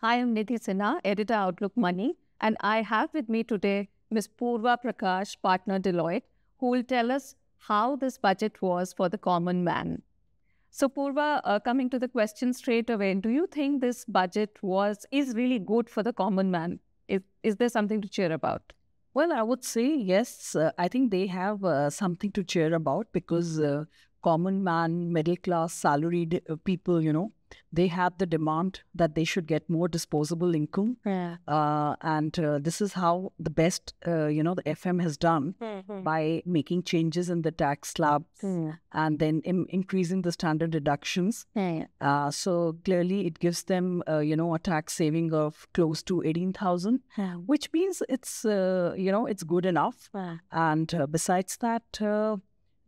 Hi, I am Nidhi Sinha, editor Outlook Money, and I have with me today Ms. Purva Prakash, partner Deloitte, who will tell us how this budget was for the common man. So Purva, uh, coming to the question straight away, do you think this budget was is really good for the common man? Is, is there something to cheer about? Well, I would say yes. Uh, I think they have uh, something to cheer about because uh, common man, middle class, salaried uh, people, you know, they had the demand that they should get more disposable income. Yeah. Uh, and uh, this is how the best, uh, you know, the FM has done mm-hmm. by making changes in the tax slabs mm. and then Im- increasing the standard deductions. Yeah. Uh, so clearly it gives them, uh, you know, a tax saving of close to 18,000, yeah. which means it's, uh, you know, it's good enough. And besides that,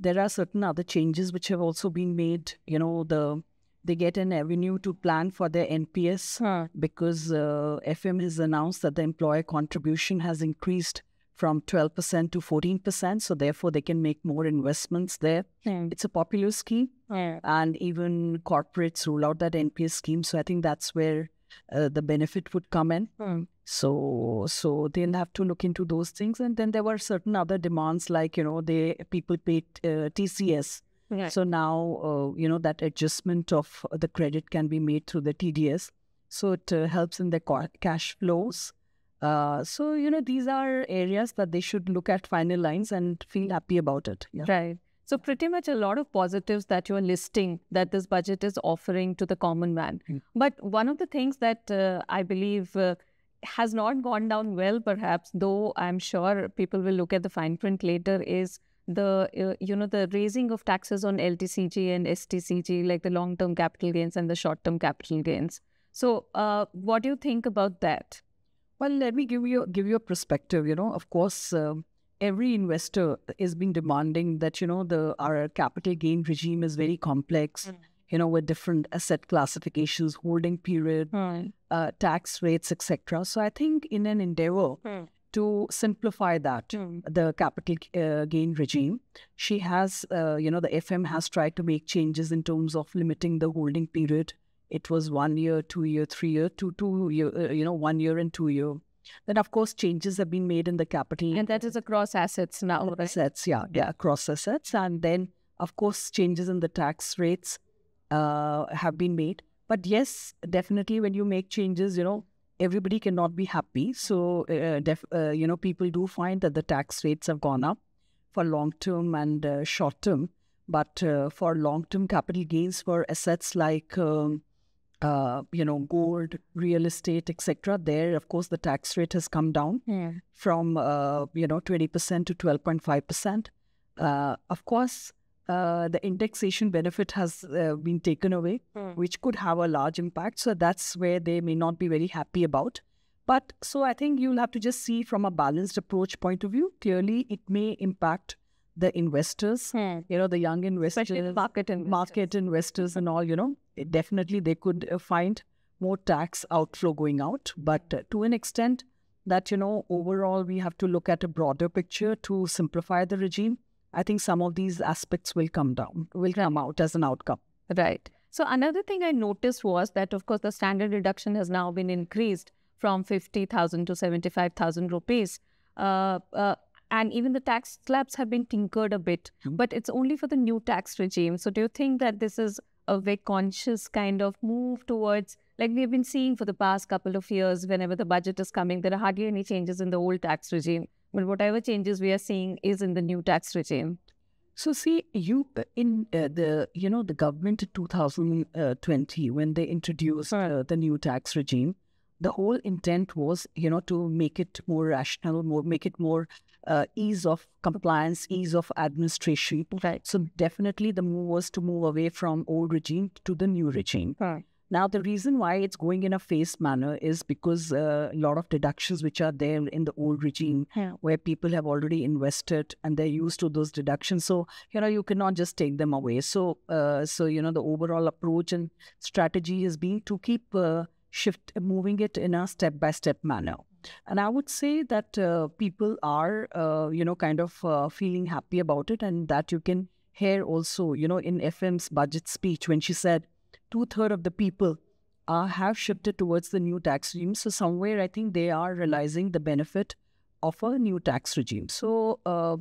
there are certain other changes which have also been made. You know, the they get an avenue to plan for their NPS huh. because uh, FM has announced that the employer contribution has increased from 12% to 14%. So, therefore, they can make more investments there. Yeah. Hmm. It's a popular scheme, yeah. Hmm. and even corporates roll out that NPS scheme. So, I think that's where uh, the benefit would come in. Hmm. So, so they'll have to look into those things. And then there were certain other demands, like you know, they people paid uh, TCS Right. So now, uh, you know, that adjustment of uh, the credit can be made through the TDS. So it uh, helps in the cash flows. Uh, so, you know, these are areas that they should look at final lines and feel happy about it. Yeah. Right. So pretty much a lot of positives that you're listing that this budget is offering to the common man. Mm. But one of the things that uh, I believe uh, has not gone down well, perhaps, though I'm sure people will look at the fine print later, is the uh, you know the raising of taxes on LTCG and STCG, like the long-term capital gains and the short-term capital gains. So, uh, what do you think about that? Well, let me give you give you a perspective. You know, of course, uh, every investor is being demanding that you know the our capital gain regime is very complex. Mm. You know, with different asset classifications, holding period, hmm. uh, tax rates, etc. So, I think in an endeavor. Hmm to simplify that mm. the capital uh, gain regime she has uh, you know the fm has tried to make changes in terms of limiting the holding period it was one year two year three year two two year uh, you know one year and two year then of course changes have been made in the capital and that is across assets now right? assets yeah yeah across assets and then of course changes in the tax rates uh, have been made but yes definitely when you make changes you know everybody cannot be happy. So, uh, uh, def, uh, you know, people do find that the tax rates have gone up for long term and uh, short term. But uh, for long term capital gains for assets like, um, uh, you know, gold, real estate, etc., there, of course, the tax rate has come down yeah. from, you know, 20% to 12.5%. of course, uh, the indexation benefit has uh, been taken away, mm. which could have a large impact. So that's where they may not be very happy about. But so I think you'll have to just see from a balanced approach point of view. Clearly, it may impact the investors, mm. you know, the young investors, Especially market investors, market investors, and all. You know, it, definitely they could uh, find more tax outflow going out. But uh, to an extent, that you know, overall we have to look at a broader picture to simplify the regime I think some of these aspects will come down, will come out as an outcome. Right. So another thing I noticed was that, of course, the standard deduction has now been increased from 50,000 to 75,000 rupees. Uh, uh, and even the tax slabs have been tinkered a bit, hmm. but it's only for the new tax regime. So do you think that this is a very conscious kind of move towards, like we've been seeing for the past couple of years, whenever the budget is coming, there are hardly any changes in the old tax regime but whatever changes we are seeing is in the new tax regime. So see, you uh, in uh, the you know the government in 2020 uh, when they introduced uh, the new tax regime, the whole intent was you know to make it more rational, more make it more uh, ease of compliance, ease of administration. Right. So definitely the move was to move away from old regime to the new regime. Right. Now, the reason why it's going in a phased manner is because uh, a lot of deductions which are there in the old regime, mm-hmm. yeah. where people have already invested and they're used to those deductions. So you know you cannot just take them away. So uh, so you know the overall approach and strategy has been to keep uh, shift moving it in a step by step manner. And I would say that uh, people are uh, you know kind of uh, feeling happy about it, and that you can hear also you know in FM's budget speech when she said two-thirds of the people uh, have shifted towards the new tax regime. So somewhere I think they are realizing the benefit of a new tax regime. So uh,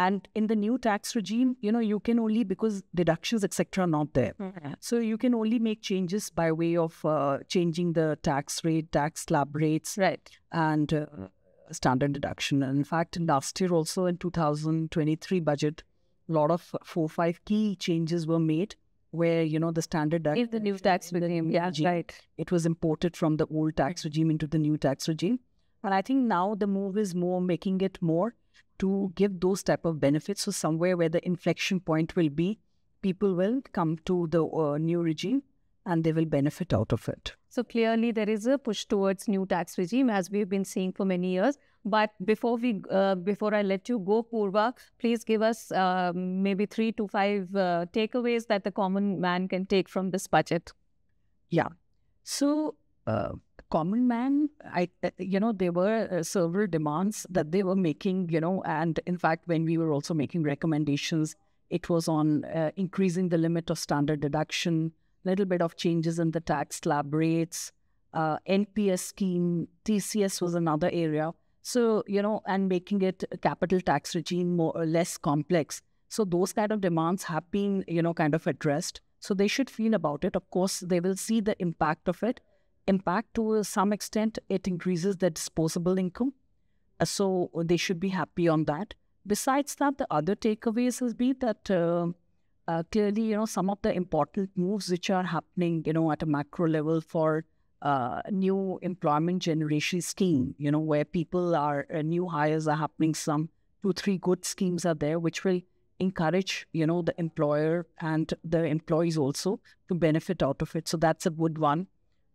and in the new tax regime, you know, you can only because deductions etc. are not there. Mm-hmm. So you can only make changes by way of uh, changing the tax rate, tax slab rates, right, and uh, standard deduction. And in fact, last year also in 2023 budget, a lot of four five key changes were made where you know the standard tax the new tax regime, yeah, regime, right. It was imported from the old tax mm. regime into the new tax regime, and I think now the move is more making it more to give those type of benefits. So somewhere where the inflection point will be, people will come to the uh, new regime and they will benefit out of it. So clearly, there is a push towards new tax regime as we've been seeing for many years. But before we, uh, before I let you go, Purva, please give us uh, maybe three to five uh, takeaways that the common man can take from this budget. Yeah. So uh, common man, I, uh, you know, there were uh, several demands that they were making, you know, and in fact, when we were also making recommendations, it was on increasing the limit of standard deduction little bit of changes in the tax slab rates, uh, NPS scheme, TCS was another area. So, you know, and making it capital tax regime more or less complex. So those kind of demands have been, you know, kind of addressed. So they should feel about it. Of course, they will see the impact of it. Impact to some extent, it increases their disposable income. Uh, so they should be happy on that. Besides that, the other takeaways has been that uh, uh, clearly, you know, some of the important moves which are happening, you know, at a macro level for uh, new employment generation scheme, hmm. you know, where people are, uh, new hires are happening. Some two, three good schemes are there, which will encourage, you know, the employer and the employees also to benefit out of it. So that's a good one.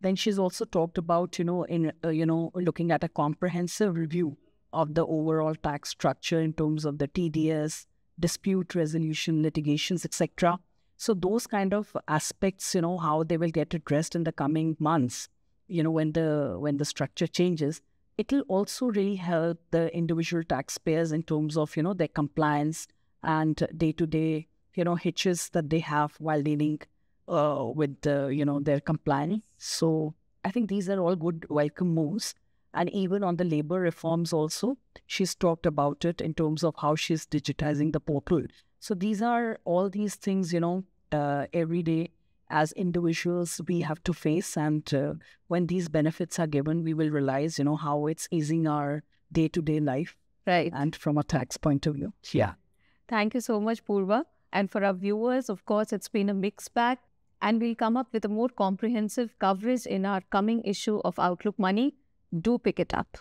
Then she's also talked about, you know, in, uh, you know, looking at a comprehensive review of the overall tax structure in terms of the TDS, dispute resolution, litigations, etc. So those kind of aspects, you know, how they will get addressed in the coming months, you know, when the when the structure changes, it will also really help the individual taxpayers in terms of, you know, their compliance and day-to-day, you know, hitches that they have while dealing uh, with, uh, you know, their compliance. So I think these are all good welcome moves. And even on the labor reforms also, she's talked about it in terms of how she's digitizing the portal. So these are all these things, you know, uh, every day as individuals we have to face. And uh, when these benefits are given, we will realize, you know, how it's easing our day-to-day life. Right. And from a tax point of view. Yeah. Thank you so much, Purva. And for our viewers, of course, it's been a mixed bag. And we'll come up with a more comprehensive coverage in our coming issue of Outlook Money do pick it up.